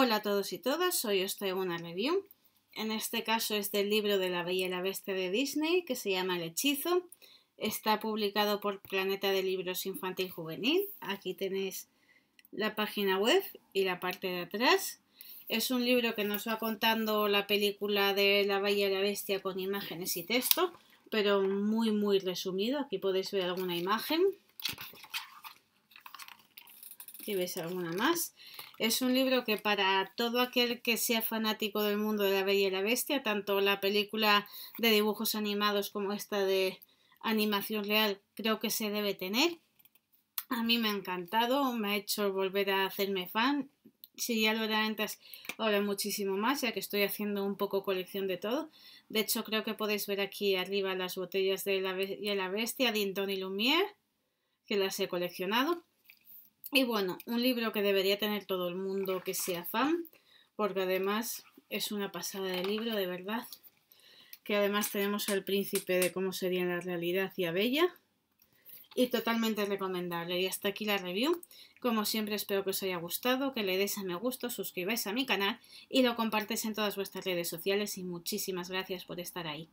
Hola a todos y todas, soy os traigo una review. En este caso es del libro de la Bella y la Bestia de Disney que se llama El Hechizo. Está publicado por Planeta de Libros Infantil Juvenil. Aquí tenéis la página web y la parte de atrás. Es un libro que nos va contando la película de La Bella y la Bestia con imágenes y texto, pero muy muy resumido. Aquí podéis ver alguna imagen veis alguna más. Es un libro que para todo aquel que sea fanático del mundo de la Bella y la Bestia, tanto la película de dibujos animados como esta de animación real, creo que se debe tener. A mí me ha encantado, me ha hecho volver a hacerme fan. Si ya lo era antes, ahora muchísimo más, ya que estoy haciendo un poco colección de todo. De hecho, creo que podéis ver aquí arriba las botellas de la, Bella y la Bestia, de y Lumière, que las he coleccionado. Y bueno, un libro que debería tener todo el mundo que sea fan, porque además es una pasada de libro, de verdad. Que además tenemos al príncipe de cómo sería la realidad y a Bella. Y totalmente recomendable. Y hasta aquí la review. Como siempre espero que os haya gustado, que le des a me gusto, suscribáis a mi canal y lo compartes en todas vuestras redes sociales y muchísimas gracias por estar ahí.